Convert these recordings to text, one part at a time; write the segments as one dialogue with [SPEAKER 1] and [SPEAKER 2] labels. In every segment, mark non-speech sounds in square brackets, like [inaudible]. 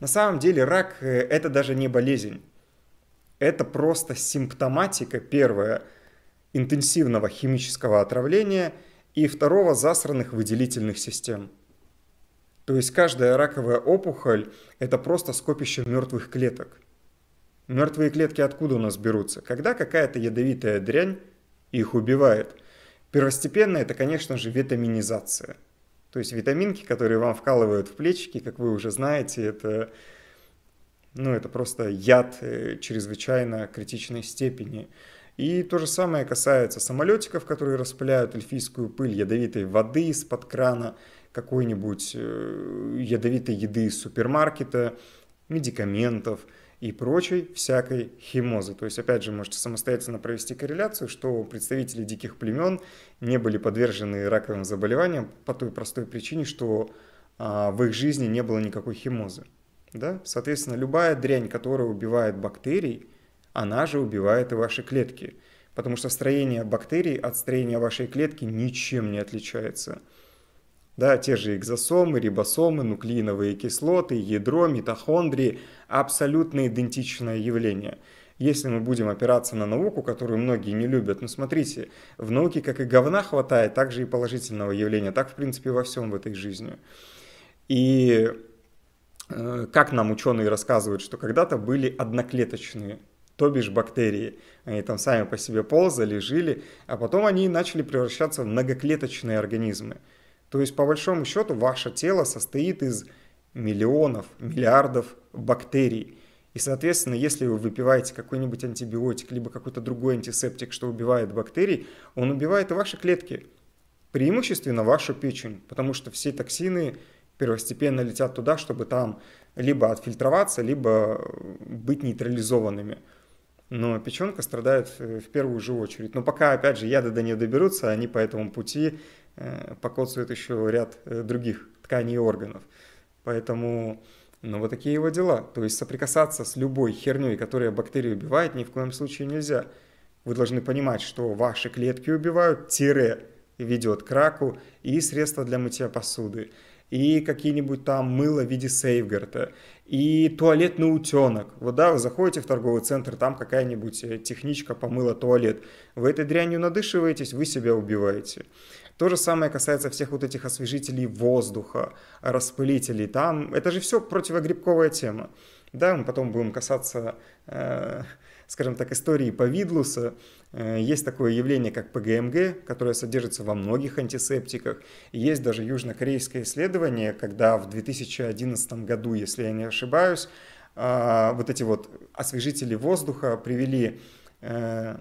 [SPEAKER 1] На самом деле рак э, – это даже не болезнь. Это просто симптоматика, первое, интенсивного химического отравления и второго засранных выделительных систем. То есть каждая раковая опухоль – это просто скопище мертвых клеток. Мертвые клетки откуда у нас берутся? Когда какая-то ядовитая дрянь их убивает. Первостепенно это, конечно же, витаминизация – то есть витаминки, которые вам вкалывают в плечики, как вы уже знаете, это, ну, это просто яд э, чрезвычайно критичной степени. И то же самое касается самолетиков, которые распыляют эльфийскую пыль, ядовитой воды из-под крана, какой-нибудь э, ядовитой еды из супермаркета, медикаментов – и прочей всякой химозы. То есть, опять же, можете самостоятельно провести корреляцию, что представители диких племен не были подвержены раковым заболеваниям по той простой причине, что а, в их жизни не было никакой химозы. Да? Соответственно, любая дрянь, которая убивает бактерий, она же убивает и ваши клетки. Потому что строение бактерий от строения вашей клетки ничем не отличается. Да, те же экзосомы, рибосомы, нуклеиновые кислоты, ядро, митохондрии – абсолютно идентичное явление. Если мы будем опираться на науку, которую многие не любят, ну смотрите, в науке как и говна хватает, так же и положительного явления, так в принципе во всем в этой жизни. И э, как нам ученые рассказывают, что когда-то были одноклеточные, то бишь бактерии. Они там сами по себе ползали, жили, а потом они начали превращаться в многоклеточные организмы – то есть, по большому счету, ваше тело состоит из миллионов, миллиардов бактерий. И, соответственно, если вы выпиваете какой-нибудь антибиотик, либо какой-то другой антисептик, что убивает бактерий, он убивает и ваши клетки, преимущественно вашу печень, потому что все токсины первостепенно летят туда, чтобы там либо отфильтроваться, либо э, быть нейтрализованными. Но печенка страдает э, в первую же очередь. Но пока, опять же, яды до нее доберутся, они по этому пути Э, покоцают еще ряд э, других тканей и органов. Поэтому, ну вот такие его дела. То есть соприкасаться с любой херней, которая бактерии убивает, ни в коем случае нельзя. Вы должны понимать, что ваши клетки убивают, тире ведет к раку, и средства для мытья посуды, и какие-нибудь там мыло в виде сейфгарда, и туалетный утенок. Вот да, вы заходите в торговый центр, там какая-нибудь э, техничка помыла туалет. Вы этой дрянью надышиваетесь, вы себя убиваете. То же самое касается всех вот этих освежителей воздуха, распылителей. Там это же все противогрибковая тема. Да, мы потом будем касаться, э, скажем так, истории Повидлуса. Э, есть такое явление, как ПГМГ, которое содержится во многих антисептиках. Есть даже южнокорейское исследование, когда в 2011 году, если я не ошибаюсь, э, вот эти вот освежители воздуха привели Э,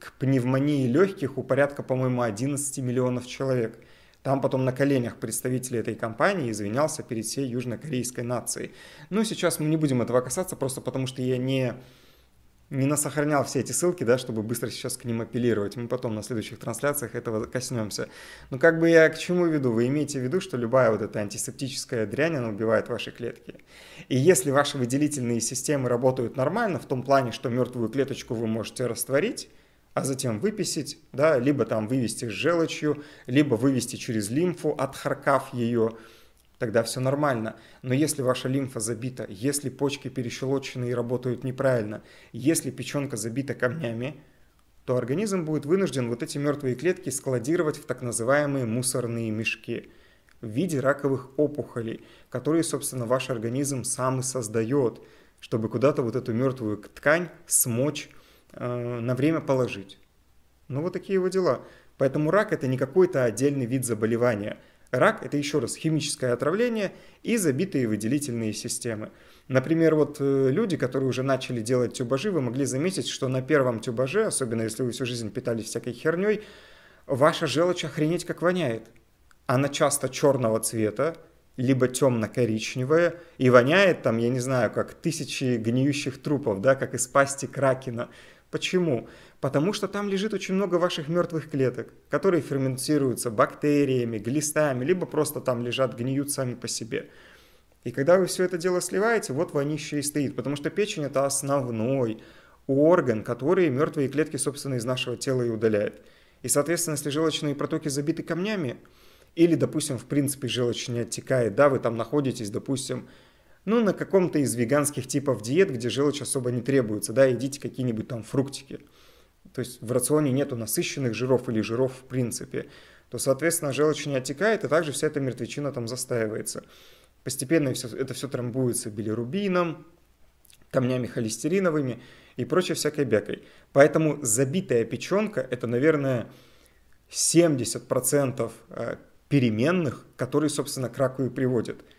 [SPEAKER 1] к пневмонии легких у порядка, по-моему, 11 миллионов человек. Там потом на коленях представитель этой компании извинялся перед всей южнокорейской нацией. Но ну, сейчас мы не будем этого касаться, просто потому что я не не насохранял все эти ссылки, да, чтобы быстро сейчас к ним апеллировать. Мы потом на следующих трансляциях этого коснемся. Но как бы я к чему веду? Вы имеете в виду, что любая вот эта антисептическая дрянь, она убивает ваши клетки. И если ваши выделительные системы работают нормально, в том плане, что мертвую клеточку вы можете растворить, а затем выписить, да, либо там вывести с желчью, либо вывести через лимфу, отхаркав ее, тогда все нормально. Но если ваша лимфа забита, если почки перещелочены и работают неправильно, если печенка забита камнями, то организм будет вынужден вот эти мертвые клетки складировать в так называемые мусорные мешки в виде раковых опухолей, которые, собственно, ваш организм сам и создает, чтобы куда-то вот эту мертвую ткань смочь э, на время положить. Ну вот такие вот дела. Поэтому рак это не какой-то отдельный вид заболевания – Рак – это еще раз химическое отравление и забитые выделительные системы. Например, вот э, люди, которые уже начали делать тюбажи, вы могли заметить, что на первом тюбаже, особенно если вы всю жизнь питались всякой херней, ваша желчь охренеть как воняет. Она часто черного цвета, либо темно-коричневая, и воняет там, я не знаю, как тысячи гниющих трупов, да, как из пасти кракена. Почему? Потому что там лежит очень много ваших мертвых клеток, которые ферментируются бактериями, глистами, либо просто там лежат, гниют сами по себе. И когда вы все это дело сливаете, вот вонище и стоит, потому что печень – это основной орган, который мертвые клетки, собственно, из нашего тела и удаляет. И, соответственно, если желчные протоки забиты камнями, или, допустим, в принципе, желчь не оттекает, да, вы там находитесь, допустим, ну, на каком-то из веганских типов диет, где желчь особо не требуется, да, едите какие-нибудь там фруктики. То есть в рационе нету насыщенных жиров или жиров в принципе то, соответственно, желчь не отекает, и также вся эта мертвечина там застаивается. Постепенно все, это все трамбуется билирубином, камнями холестериновыми и прочей всякой бякой. Поэтому забитая печенка – это, наверное, 70% э, переменных, которые, собственно, к раку и приводят –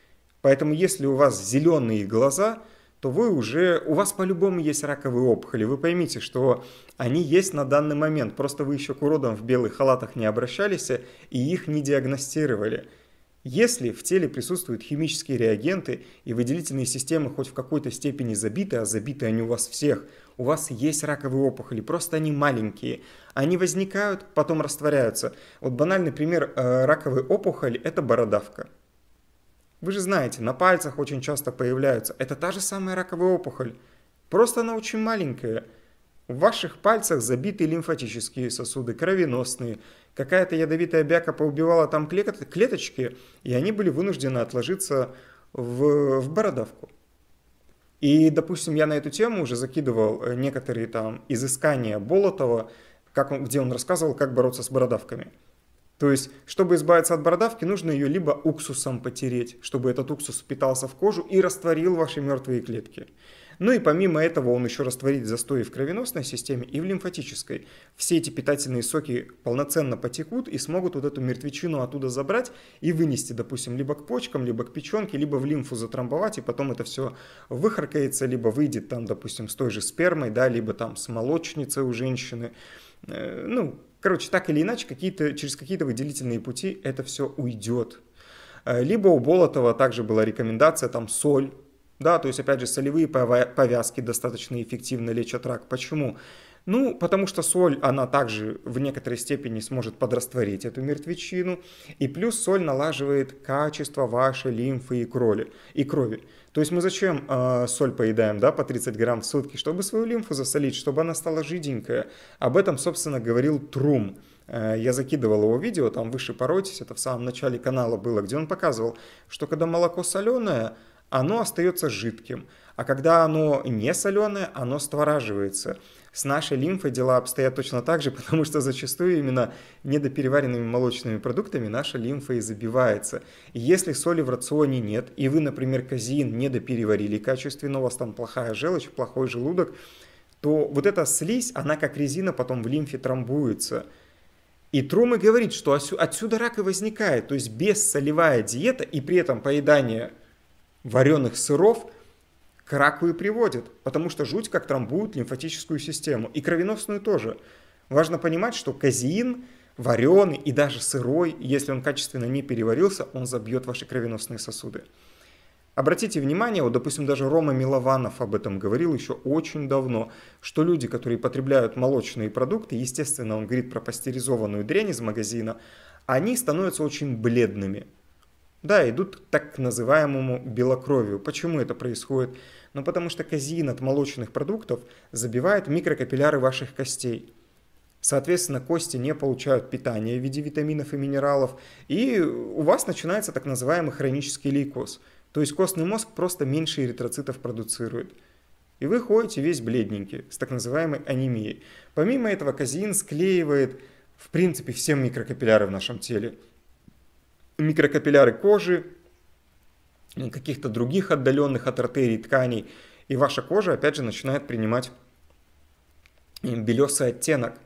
[SPEAKER 1] Поэтому если у вас зеленые глаза, то вы уже, у вас по-любому есть раковые опухоли. Вы поймите, что они есть на данный момент, просто вы еще к уродам в белых халатах не обращались и их не диагностировали. Если в теле присутствуют химические реагенты и выделительные системы хоть в какой-то степени забиты, а забиты они у вас всех, у вас есть раковые опухоли, просто они маленькие. Они возникают, потом растворяются. Вот банальный пример э, раковой опухоли – это бородавка. Вы же знаете, на пальцах очень часто появляются. Это та же самая раковая опухоль. Просто она очень маленькая. В ваших пальцах забиты лимфатические сосуды, кровеносные. Какая-то ядовитая бяка поубивала там клеточки, и они были вынуждены отложиться в, в бородавку. И, допустим, я на эту тему уже закидывал э, некоторые там изыскания Болотова, как он, где он рассказывал, как бороться с бородавками. То есть, чтобы избавиться от бородавки, нужно ее либо уксусом потереть, чтобы этот уксус впитался в кожу и растворил ваши мертвые клетки. Ну и помимо этого он еще растворит застои в кровеносной системе и в лимфатической. Все эти питательные соки полноценно потекут и смогут вот эту мертвечину оттуда забрать и вынести, допустим, либо к почкам, либо к печенке, либо в лимфу затрамбовать, и потом это все выхаркается, либо выйдет там, допустим, с той же спермой, да, либо там с молочницей у женщины. Э, ну, Короче, так или иначе, какие-то, через какие-то выделительные пути это все уйдет. Э, либо у Болотова также была рекомендация, там, соль, да, то есть, опять же, солевые повязки достаточно эффективно лечат рак. Почему? Ну, потому что соль, она также в некоторой степени сможет подрастворить эту мертвечину. И плюс соль налаживает качество вашей лимфы и крови. И крови. То есть мы зачем э, соль поедаем, да, по 30 грамм в сутки? Чтобы свою лимфу засолить, чтобы она стала жиденькая. Об этом, собственно, говорил Трум. Э, я закидывал его видео, там выше поройтесь, это в самом начале канала было, где он показывал, что когда молоко соленое, оно остается жидким, а когда оно не соленое, оно створаживается. С нашей лимфой дела обстоят точно так же, [laughs] потому что зачастую именно недопереваренными молочными продуктами наша лимфа и забивается. И Если соли в рационе нет, и вы, например, казин недопереварили качественно, у вас там плохая желчь, плохой желудок, то вот эта слизь, она как резина потом в лимфе трамбуется. И Трумы говорит, что отсюда рак и возникает, то есть бессолевая диета и при этом поедание – вареных сыров к раку и приводит, потому что жуть как трамбует лимфатическую систему, и кровеносную тоже. Важно понимать, что казеин вареный и даже сырой, если он качественно не переварился, он забьет ваши кровеносные сосуды. Обратите внимание, вот, допустим, даже Рома Милованов об этом говорил еще очень давно, что люди, которые потребляют молочные продукты, естественно, он говорит про пастеризованную дрянь из магазина, они становятся очень бледными. Да, идут к так называемому белокровию. Почему это происходит? Ну, потому что казеин от молочных продуктов забивает микрокапилляры ваших костей. Соответственно, кости не получают питания в виде витаминов и минералов, и у вас начинается так называемый хронический лейкоз. То есть костный мозг просто меньше эритроцитов продуцирует. И вы ходите весь бледненький, с так называемой анемией. Помимо этого, казеин склеивает, в принципе, все микрокапилляры в нашем теле микрокапилляры кожи, каких-то других отдаленных от артерий тканей, и ваша кожа, опять же, начинает принимать э, белесый оттенок.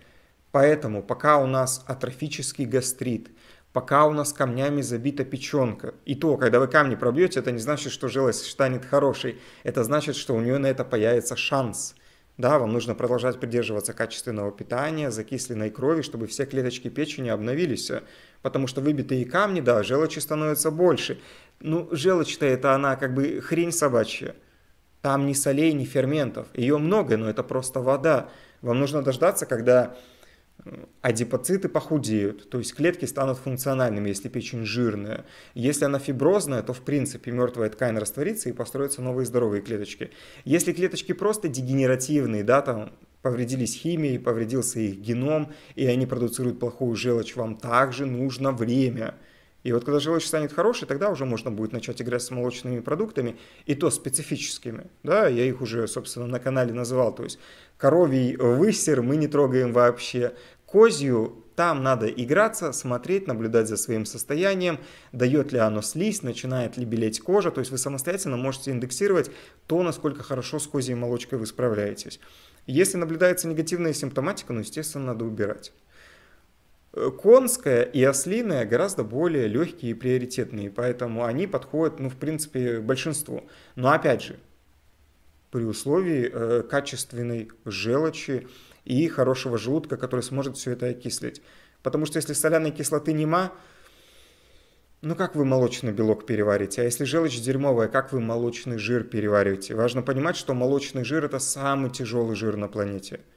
[SPEAKER 1] Поэтому пока у нас атрофический гастрит, пока у нас камнями забита печенка. И то, когда вы камни пробьете, это не значит, что желез станет хорошей. Это значит, что у нее на это появится шанс – да, вам нужно продолжать придерживаться качественного питания, закисленной крови, чтобы все клеточки печени обновились. Э, потому что выбитые камни, да, желчи становится больше. Ну, желчь-то это она как бы хрень собачья. Там ни солей, ни ферментов. Ее много, но это просто вода. Вам нужно дождаться, когда адипоциты похудеют, то есть клетки станут функциональными, если печень жирная. Если она фиброзная, то в принципе мертвая ткань растворится и построятся новые здоровые клеточки. Если клеточки просто дегенеративные, да, там повредились химией, повредился их геном, и они продуцируют плохую желчь, вам также нужно время – и вот когда жилой станет хороший, тогда уже можно будет начать играть с молочными продуктами, и то специфическими. Да, я их уже, собственно, на канале называл. То есть коровий высер мы не трогаем вообще. Козью там надо играться, смотреть, наблюдать за своим состоянием, дает ли оно слизь, начинает ли белеть кожа. То есть вы самостоятельно можете индексировать то, насколько хорошо с козьей молочкой вы справляетесь. Если наблюдается негативная симптоматика, ну, естественно, надо убирать конская и ослиная гораздо более легкие и приоритетные, поэтому они подходят, ну, в принципе, большинству. Но опять же, при условии э, качественной желчи и хорошего желудка, который сможет все это окислить. Потому что если соляной кислоты нема, ну как вы молочный белок переварите? А если желчь дерьмовая, как вы молочный жир перевариваете? Важно понимать, что молочный жир – это самый тяжелый жир на планете –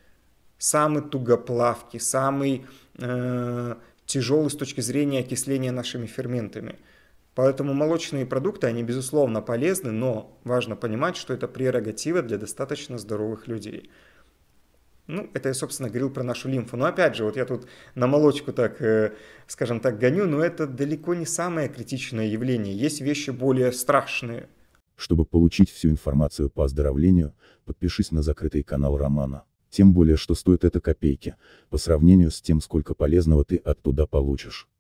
[SPEAKER 1] самый тугоплавкий, самый э, тяжелый с точки зрения окисления нашими ферментами. Поэтому молочные продукты, они безусловно полезны, но важно понимать, что это прерогатива для достаточно здоровых людей. Ну, это я, собственно, говорил про нашу лимфу. Но опять же, вот я тут на молочку так, э, скажем так, гоню, но это далеко не самое критичное явление. Есть вещи более страшные. Чтобы получить всю информацию по оздоровлению, подпишись на закрытый канал Романа. Тем более, что стоит это копейки, по сравнению с тем, сколько полезного ты оттуда получишь.